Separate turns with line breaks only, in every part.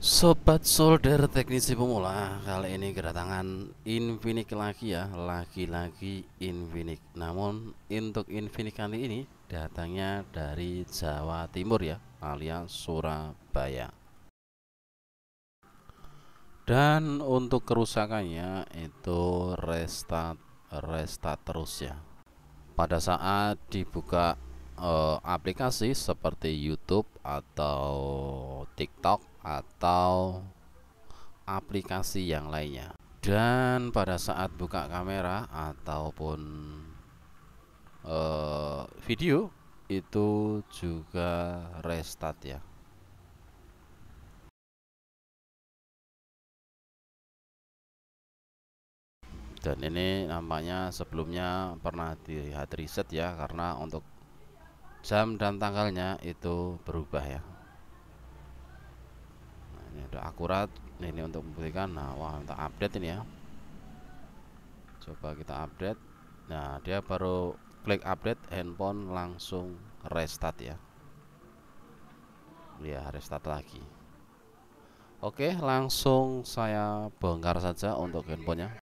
Sobat solder teknisi pemula Kali ini kedatangan Infinix lagi ya Lagi-lagi Infinix Namun untuk Infinix kali ini Datangnya dari Jawa Timur ya Alias Surabaya Dan untuk kerusakannya Itu restart Restart terus ya Pada saat dibuka eh, Aplikasi seperti Youtube Atau TikTok atau aplikasi yang lainnya dan pada saat buka kamera ataupun uh, video itu juga restart ya dan ini nampaknya sebelumnya pernah dilihat reset ya karena untuk jam dan tanggalnya itu berubah ya udah akurat ini, ini untuk membuktikan nah wah kita update ini ya coba kita update nah dia baru klik update handphone langsung restart ya ya restart lagi Oke langsung saya bongkar saja untuk handphonenya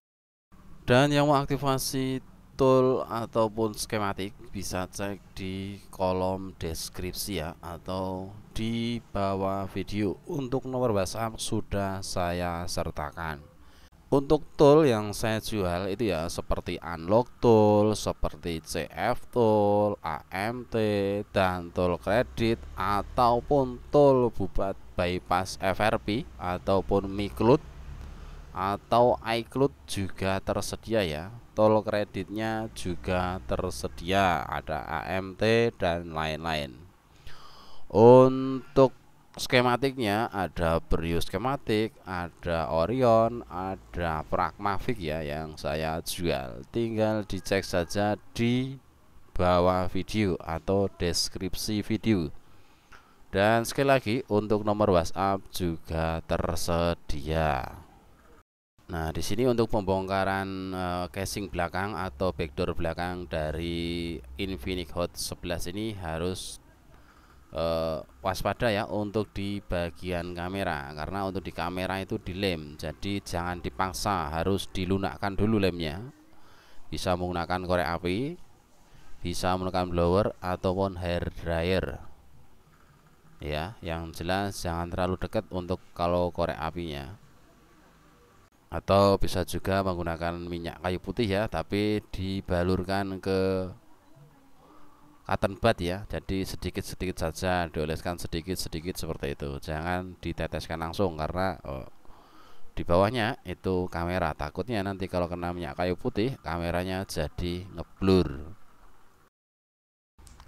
dan yang mau mengaktifasi betul ataupun skematik bisa cek di kolom deskripsi ya atau di bawah video untuk nomor WhatsApp sudah saya sertakan untuk tool yang saya jual itu ya seperti unlock tool seperti CF tool AMT dan tool kredit ataupun tool bubat bypass FRP ataupun miklut atau iCloud juga tersedia ya tol kreditnya juga tersedia ada AMT dan lain-lain untuk skematiknya ada brio skematik ada Orion ada pragmafik ya yang saya jual tinggal dicek saja di bawah video atau deskripsi video dan sekali lagi untuk nomor WhatsApp juga tersedia Nah, di sini untuk pembongkaran eh, casing belakang atau backdoor belakang dari Infinix Hot 11 ini harus uh, waspada ya untuk di bagian kamera karena untuk di kamera itu dilem. Jadi jangan dipaksa, harus dilunakkan dulu lemnya. Bisa menggunakan korek api, bisa menggunakan blower ataupun hair dryer. Ya, yang jelas jangan terlalu dekat untuk kalau korek apinya atau bisa juga menggunakan minyak kayu putih ya tapi dibalurkan ke cotton bud ya jadi sedikit-sedikit saja dioleskan sedikit-sedikit seperti itu jangan diteteskan langsung karena oh, di bawahnya itu kamera takutnya nanti kalau kena minyak kayu putih kameranya jadi ngeblur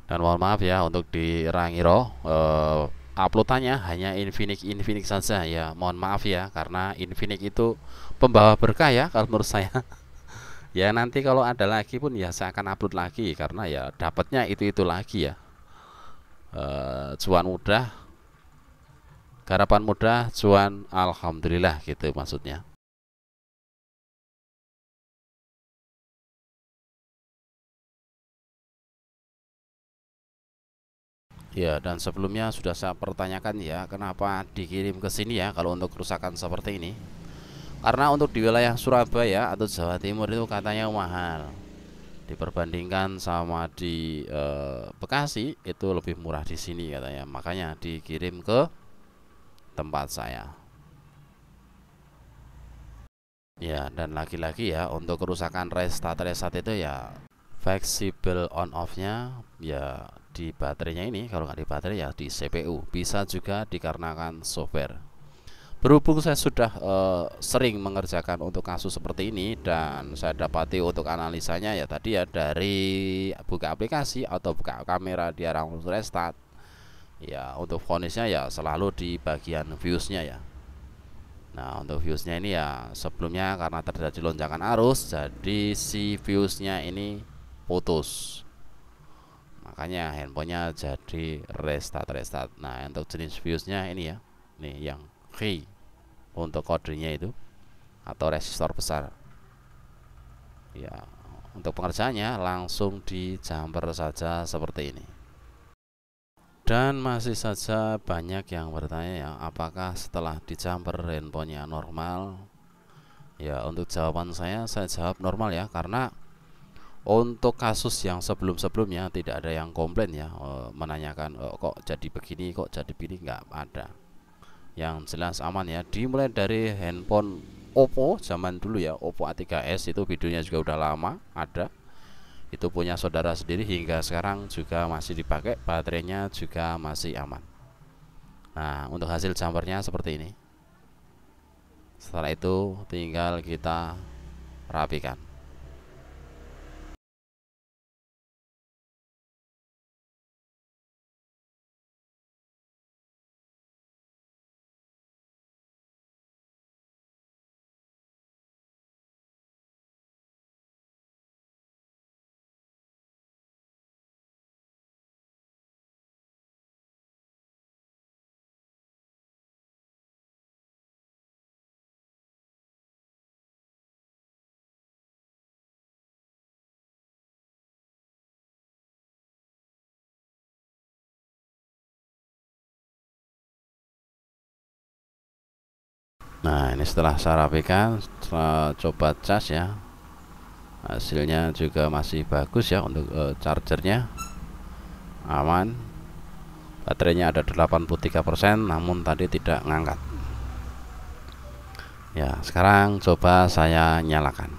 dan mohon maaf ya untuk di Rangiro eh, uploadannya hanya Infinix Infinix saja ya mohon maaf ya karena Infinix itu pembawa berkah ya kalau menurut saya ya nanti kalau ada lagi pun ya saya akan upload lagi karena ya dapatnya itu itu lagi ya e, eh, cuan mudah garapan mudah cuan alhamdulillah gitu maksudnya Ya, dan sebelumnya sudah saya pertanyakan ya, kenapa dikirim ke sini ya kalau untuk kerusakan seperti ini? Karena untuk di wilayah Surabaya atau Jawa Timur itu katanya mahal. Diperbandingkan sama di e, Bekasi itu lebih murah di sini katanya. Makanya dikirim ke tempat saya. Ya, dan lagi-lagi ya untuk kerusakan restart reset itu ya fleksibel on off-nya ya di baterainya ini kalau nggak di baterai ya di CPU bisa juga dikarenakan software berhubung saya sudah e, sering mengerjakan untuk kasus seperti ini dan saya dapati untuk analisanya ya tadi ya dari buka aplikasi atau buka kamera di arah restart ya untuk fonisnya ya selalu di bagian viewsnya ya Nah untuk viewsnya ini ya sebelumnya karena terjadi lonjakan arus jadi si viewsnya ini putus makanya handphonenya jadi restart restart nah untuk jenis fuse-nya ini ya nih yang key untuk kodenya itu atau resistor besar ya untuk pengerjaannya langsung di jumper saja seperti ini dan masih saja banyak yang bertanya ya apakah setelah di jumper handphonenya normal ya untuk jawaban saya saya jawab normal ya karena untuk kasus yang sebelum-sebelumnya tidak ada yang komplain ya eh, menanyakan oh, kok jadi begini kok jadi begini nggak ada yang jelas aman ya dimulai dari handphone Oppo zaman dulu ya Oppo A3s itu videonya juga udah lama ada itu punya saudara sendiri hingga sekarang juga masih dipakai baterainya juga masih aman nah untuk hasil jumpernya seperti ini setelah itu tinggal kita rapikan Nah ini setelah saya rapikan setelah coba cas ya hasilnya juga masih bagus ya untuk e, chargernya aman baterainya ada 83% namun tadi tidak ngangkat ya sekarang coba saya nyalakan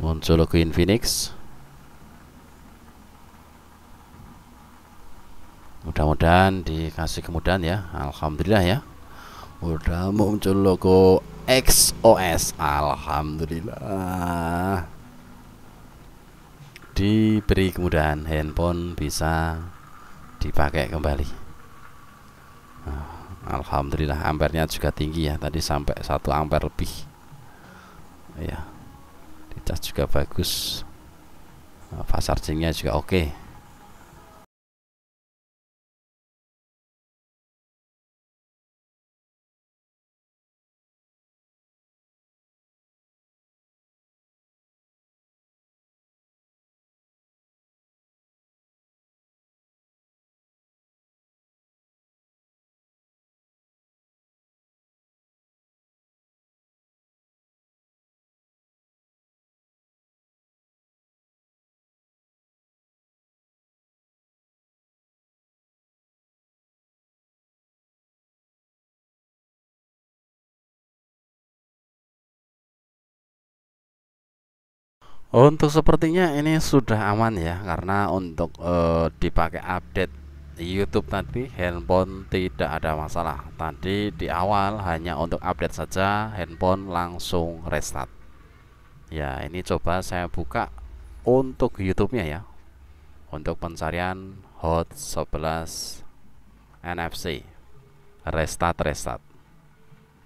muncul Queen Phoenix mudah-mudahan dikasih kemudahan ya Alhamdulillah ya udah muncul logo XOS Alhamdulillah diberi kemudahan handphone bisa dipakai kembali ah, Alhamdulillah ampernya juga tinggi ya tadi sampai satu ampere lebih ya dicas juga bagus ah, fast chargingnya juga oke okay. Untuk sepertinya ini sudah aman ya karena untuk uh, dipakai update YouTube tadi handphone tidak ada masalah. Tadi di awal hanya untuk update saja handphone langsung restart. Ya, ini coba saya buka untuk YouTube-nya ya. Untuk pencarian hot 11 NFC restart restart.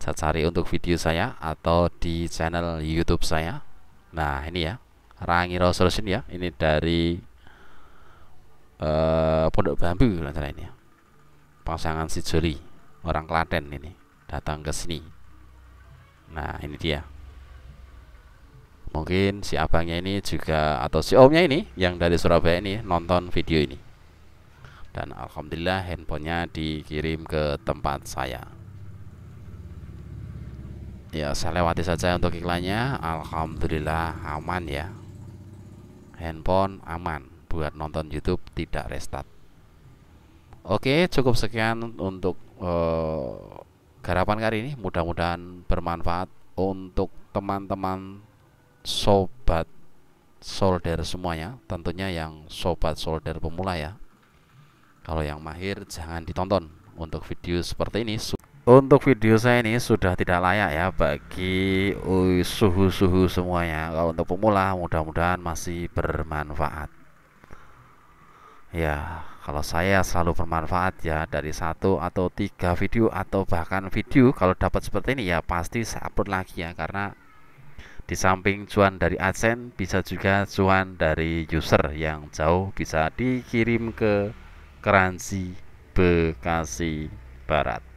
Saya cari untuk video saya atau di channel YouTube saya. Nah, ini ya. Rangi Rosrosin ya ini dari uh, Pondok Bambu antara ini ya. pasangan si Juli orang Klaten ini datang ke sini nah ini dia mungkin si abangnya ini juga atau si omnya ini yang dari Surabaya ini nonton video ini dan alhamdulillah handphonenya dikirim ke tempat saya ya saya lewati saja untuk iklannya alhamdulillah aman ya handphone aman buat nonton YouTube tidak restart. Oke, cukup sekian untuk uh, garapan kali ini. Mudah-mudahan bermanfaat untuk teman-teman sobat solder semuanya, tentunya yang sobat solder pemula ya. Kalau yang mahir jangan ditonton untuk video seperti ini untuk video saya ini sudah tidak layak ya bagi uh, suhu-suhu semuanya kalau untuk pemula mudah-mudahan masih bermanfaat ya kalau saya selalu bermanfaat ya dari satu atau tiga video atau bahkan video kalau dapat seperti ini ya pasti saya upload lagi ya karena di samping cuan dari AdSense bisa juga cuan dari user yang jauh bisa dikirim ke keransi Bekasi Barat